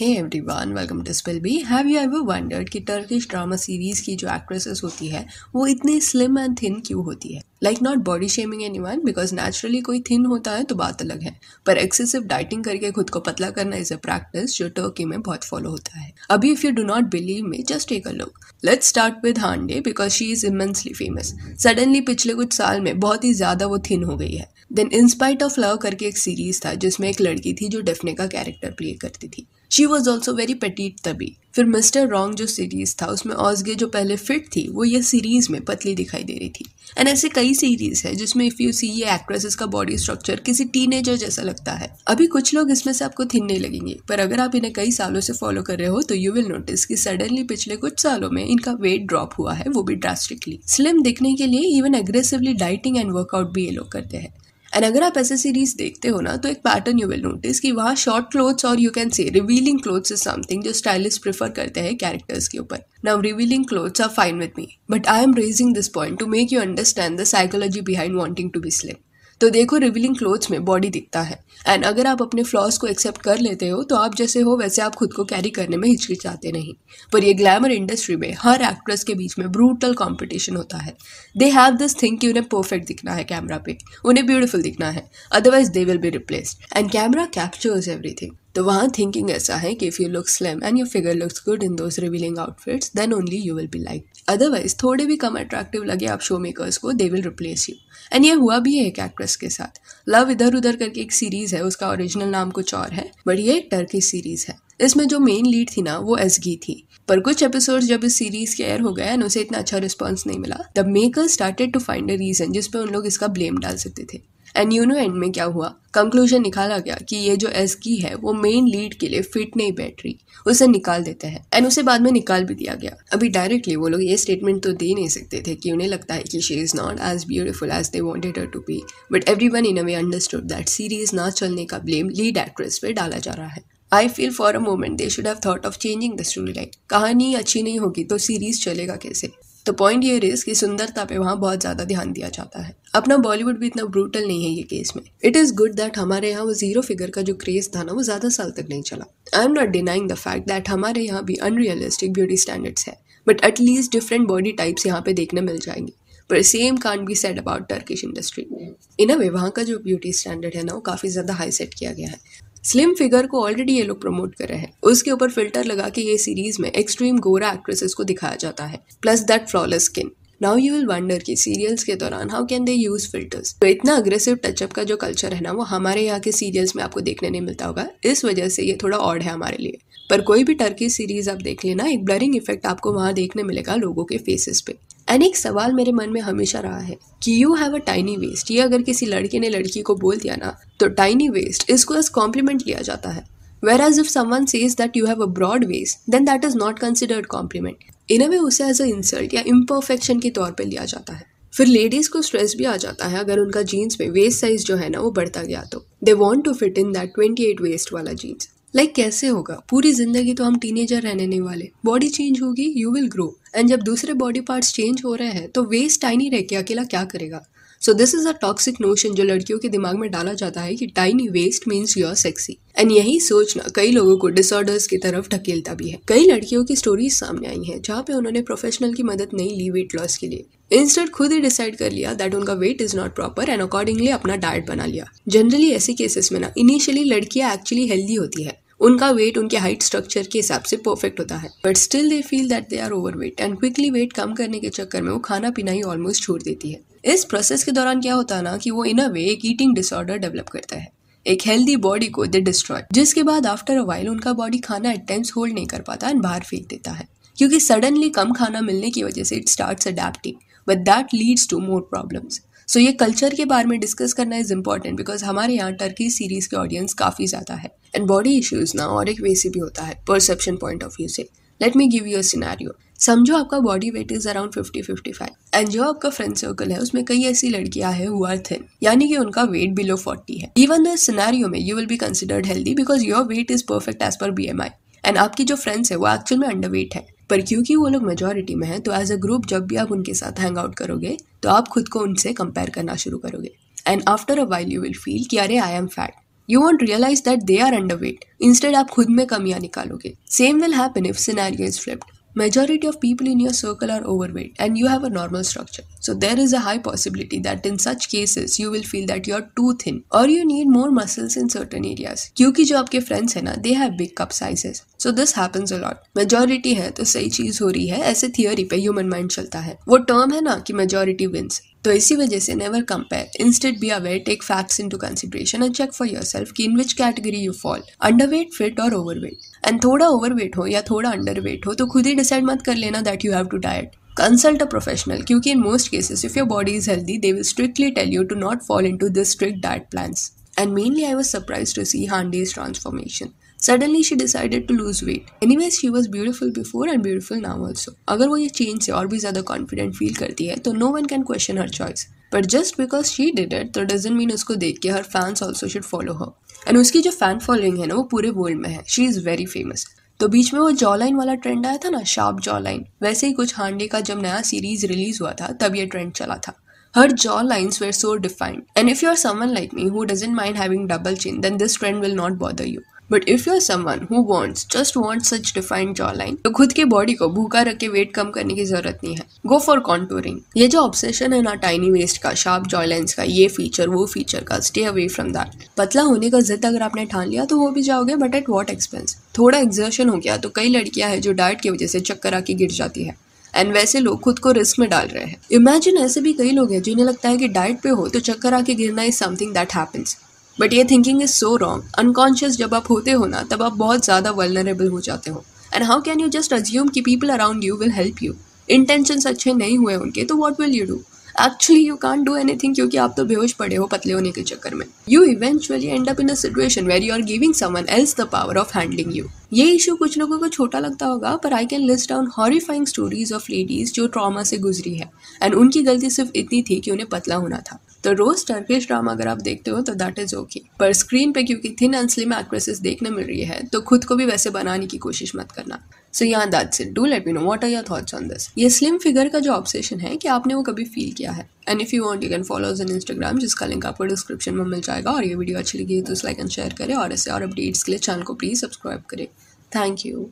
Hey one welcome to spell bee have you ever wondered कि Turkish drama series की जो actresses होती है वो इतने स्लिम एंड थिन क्यों होती है like not body shaming any one because naturally कोई थिन होता है तो बात अलग है पर एक्सेसिव डाइटिंग करके खुद को पतला करना इज अ प्रैक्टिस जो टर्की में बहुत फॉलो होता है अभी if you do not believe me just take a look let's start with Hande because she is immensely famous suddenly पिछले कुछ साल में बहुत ही ज़्यादा वो थिन हो गई है देन इंस्पाइट ऑफ लव करके एक सीरीज था जिसमें एक लड़की थी जो डेफने का कैरेक्टर प्ले करती थी she was also very petite तभी फिर मिस्टर रॉन्ग जो सीरीज़ था उसमें ऑजगे जो पहले फिट थी वो ये सीरीज़ में पतली दिखाई दे रही थी एंड ऐसे कई सीरीज़ है जिसमें इफ़ यू सी ये एक्ट्रेसेस का बॉडी स्ट्रक्चर किसी टीनेजर जैसा लगता है अभी कुछ लोग इसमें से आपको थिन नहीं लगेंगे पर अगर आप इन्हें कई सालों से फॉलो कर रहे हो तो यू विल नोटिस कि सडनली पिछले कुछ सालों में इनका वेट ड्रॉप हुआ है वो भी ड्रास्टिकली स्लिम दिखने के लिए even aggressively dieting and workout भी ये लोग करते हैं एंड अगर आप ऐसे सीरीज़ देखते हो ना तो एक पैटर्न यू विल नोटिस कि वहाँ शॉर्ट क्लोथ्स और you can say revealing clothes is something जो स्टाइलिस्ट प्रिफर करते हैं कैरेक्टर्स के ऊपर now revealing clothes are fine with me but I am raising this point to make you understand the psychology behind wanting to be slim तो देखो revealing clothes में body दिखता है एंड अगर आप अपने फ्लॉज को एक्सेप्ट कर लेते हो तो आप जैसे हो वैसे आप खुद को कैरी करने में हिचकिचाते नहीं पर ये ग्लैमर इंडस्ट्री में हर एक्ट्रेस के बीच में ब्रूटल कॉम्पिटिशन होता है दे हैव दिस थिंग कि उन्हें परफेक्ट दिखना है कैमरा पे उन्हें ब्यूटिफुल दिखना है otherwise they will be replaced and camera captures everything तो वहाँ थिंकिंग ऐसा है कि if you look slim and your figure looks good in those revealing outfits then only you will be like otherwise थोड़े भी कम अट्रैक्टिव लगे आप शो मेकर्स को they will replace you and ये हुआ भी है एक एक्ट्रेस के साथ लव इधर उधर करके एक सीरीज़ है उसका ओरिजिनल नाम कुछ और है बट ये टर्की सीरीज़ है इसमें जो मेन लीड थी ना वो एसगी थी पर कुछ एपिसोड्स जब इस सीरीज के एयर हो गए एंड उसे इतना अच्छा रिस्पांस नहीं मिला the maker started to find a reason जिसपे उन लोग इसका ब्लेम डाल सकते थे एंड यूनो एंड में क्या हुआ कंक्लूजन निकाला गया कि ये जो एस की है वो मेन लीड के लिए फिट नहीं बैठ रही उसे निकाल देते हैं एंड उसे बाद में निकाल भी दिया गया अभी डायरेक्टली वो लोग ये स्टेटमेंट तो दे नहीं सकते थे कि उन्हें लगता है कि she is not as beautiful as they wanted to be but every one in a way understood that series ना चलने का ब्लेम लीड एक्ट्रेस पे डाला जा रहा है I feel for a moment they should have thought of changing the story line कहानी अच्छी नहीं होगी तो सीरीज चलेगा कैसे तो पॉइंट ये रिस कि सुंदरता पे वहाँ बहुत ज़्यादा ध्यान दिया जाता है अपना बॉलीवुड भी इतना ब्रूटल नहीं है ये केस में इट इज़ गुड दैट हमारे यहाँ वो जीरो फिगर का जो क्रेज़ था ना वो ज़्यादा साल तक नहीं चला I am not denying the fact that हमारे यहाँ भी अनरियलिस्टिक ब्यूटी स्टैंडर्ड्स है but at least different body types यहाँ पे देखने मिल जाएंगे पर same can't be set about Turkish industry in a way वहाँ का जो ब्यूटी स्टैंडर्ड है ना वो काफ़ी ज़्यादा हाई सेट किया गया है स्लिम फिगर को ऑलरेडी ये लोग प्रमोट कर रहे हैं उसके ऊपर फिल्टर लगा के ये सीरीज में एक्सट्रीम गोरा एक्ट्रेसेस को दिखाया जाता है plus that flawless skin now you will wonder कि सीरियल्स के दौरान how can they use filters तो इतना अग्रेसिव टचअप का जो कल्चर है ना वो हमारे यहाँ के सीरियल्स में आपको देखने नहीं मिलता होगा इस वजह से ये थोड़ा ऑड है हमारे लिए पर कोई भी टर्की सीरीज आप देख लेना एक ब्लरिंग इफेक्ट आपको वहाँ देखने मिलेगा लोगों के फेसेस पे एंड एक सवाल मेरे मन में हमेशा रहा है कि you have a tiny waist ये अगर किसी लड़के ने लड़की को बोल दिया ना तो टाइनी वेस्ट इसको एज कॉम्प्लीमेंट लिया जाता है whereas if someone says that you have a broad waist then that is not considered compliment in way उसे एज अ इंसल्ट या इम्परफेक्शन के तौर पर लिया जाता है फिर लेडीज को स्ट्रेस भी आ जाता है अगर उनका जीन्स में वेस्ट साइज जो है ना वो बढ़ता गया तो they want to fit in that twenty eight waist वाला जीन्स लाइक like कैसे होगा पूरी जिंदगी तो हम टीनेजर रहने नहीं वाले बॉडी चेंज होगी यू विल ग्रो एंड जब दूसरे बॉडी पार्ट्स चेंज हो रहे हैं तो वेस्ट टाइनी रह के अकेला क्या करेगा so this is a toxic notion जो लड़कियों के दिमाग में डाला जाता है कि tiny waist means your sexy and यही सोचना कई लोगों को डिसऑर्डर्स की तरफ ढकेलता भी है कई लड़कियों की स्टोरीज सामने आई हैं जहाँ पे उन्होंने प्रोफेशनल की मदद नहीं ली वेट लॉस के लिए इंस्टेंट खुद ही डिसाइड कर लिया दैट उनका weight is not proper and accordingly अपना डाइट बना लिया जनरली ऐसे केसेस में ना इनिशियली लड़कियां एक्चुअली हेल्दी होती है उनका वेट उनके हाइट स्ट्रक्चर के हिसाब से परफेक्ट होता है but still they feel that they are over weight and quickly weight कम करने के चक्कर में वो खाना पीना ही ऑलमोस्ट छोड़ देती है इस प्रोसेस के दौरान क्या होता है ना कि वो इन अ वे एक ईटिंग डिसऑर्डर डेवलप करता है एक हेल्दी बॉडी को दे डिस्ट्रॉय जिसके बाद आफ्टर अ वाइल उनका बॉडी खाना एट टाइम्स होल्ड नहीं कर पाता एंड बाहर फेंक देता है क्योंकि सडनली कम खाना मिलने की वजह से it start adapting but that leads to more problems so so, ये कल्चर के बारे में डिस्कस करना इज़ इम्पॉर्टेंट बिकॉज हमारे यहाँ टर्की सीरीज़ के ऑडियंस काफ़ी ज़्यादा है एंड बॉडी इश्यूज़ ना और एक वे से भी होता है परसेप्शन पॉइंट ऑफ व्यू से let me give you scenario समझो आपका body weight is around fifty fifty five and जो आपका फ्रेंड सर्कल है उसमें कई ऐसी लड़कियां हैं हुआ थिन यानी कि उनका वेट बिलो फोर्टी है इवन द सिनारियो में you will be considered healthy because your weight is perfect as per B M I and आपकी जो फ्रेंड्स है वो एक्चुअल में अंडर वेट है पर क्योंकि वो लोग मेजोरिटी में हैं तो एज अ ग्रुप जब भी आप उनके साथ हैंग आउट करोगे तो आप खुद को उनसे कंपेयर करना शुरू करोगे and after a while you will feel कि अरे I am fat you won't realize that they are under weight instead आप खुद में कमियाँ निकालोगे same will happen if scenario is flipped majority of people in your circle are overweight and you have a normal structure so there is a high possibility that in such cases you will feel that you're too thin or you need more muscles in certain areas क्योंकि जो आपके friends हैं ना have big cup sizes. So this happens a lot. Majority है तो सही चीज हो रही है ऐसे theory पे human mind चलता है वो term है ना कि majority wins. तो इसी वजह से never compare instead be aware take facts in to consideration and check for your self की in which category you fall underweight fit और ओवरवेट एंड थोड़ा ओवरवेट हो या थोड़ा अंडरवेट हो तो खुद ही डिसाइड मत कर लेना that you have to diet consult a professional क्योंकि in most cases if your body is healthy they will strictly tell you to not fall in to this strict diet plan and mainly I was surprise to see Hande's transformation suddenly she decided to lose weight any ways she was beautiful before and beautiful now also अगर वो ये change से और भी ज़्यादा confident feel करती है तो no one can question her choice but just because she did it तो डजेंट मीन उसको देख के her fans also should follow her and उसकी जो फैन फॉलोइंग है ना वो पूरे वर्ल्ड में है शी इज़ वेरी फेमस तो बीच में वो जॉ लाइन वाला ट्रेंड आया था ना शार्प जॉ लाइन वैसे ही कुछ हांडे का जब नया सीरीज रिलीज हुआ था तब ये ट्रेंड चला था jaw lines were so defined and if you are someone like me who doesn't mind having double chin then this trend will not bother you but if you are someone who wants just wants such defined jaw line तो खुद के body को भूखा रख के wait कम करने की जरूरत नहीं है गो फॉर कॉन्टोरिंग ये जो ऑब्सेशन है ना टाइनी वेस्ट का शार्प जॉ लाइन्स का ये फीचर वो फीचर का स्टे अवे फ्रॉम दैट पतला होने का जिद अगर आपने ठान लिया तो वो भी जाओगे बट एट वॉट एक्सपेंस थोड़ा एक्सर्शन हो गया तो कई लड़कियां हैं जो डाइट की वजह से चक्कर आके गिर जाती है एंड वैसे लोग खुद को रिस्क में डाल रहे हैं इमेजिन ऐसे भी कई लोग हैं जिन्हें लगता है कि डाइट पे हो तो चक्कर आके गिरना is something that happens but ये thinking is so wrong unconscious जब आप होते हो ना तब आप बहुत ज़्यादा वर्नरेबल हो जाते हो and how can you just assume कि people around you will help you intentions अच्छे नहीं हुए उनके तो what will you do actually you can do any thing क्योंकि आप तो बेहोश पड़े हो पतले होने के चक्कर में you eventually end up in a situation where you are giving someone else the power of handling you ये इशू कुछ लोगों को छोटा लगता होगा पर I can list down horrifying stories of ladies जो ट्रामा से गुजरी है एंड उनकी गलती सिर्फ इतनी थी कि उन्हें पतला होना था तो रोज़ टर्किश ड्रामा अगर आप देखते हो तो दैट इज़ ओके पर स्क्रीन पे क्योंकि थिन एंड स्लिम एक्ट्रेसेस देखने मिल रही है तो खुद को भी वैसे बनाने की कोशिश मत करना सो यहाँ that's it do let me know what are your thoughts on this ये स्लिम फिगर का जो ऑब्सेशन है कि आपने वो कभी फील किया है and if you want you can follow in Instagram जिसका लिंक आपको डिस्क्रिप्शन में मिल जाएगा और ये वीडियो अच्छी लगी तो लाइक एंड शेयर करें और ऐसे और अपडेट्स के लिए चैनल को प्लीज़ सब्सक्राइब करें थैंक यू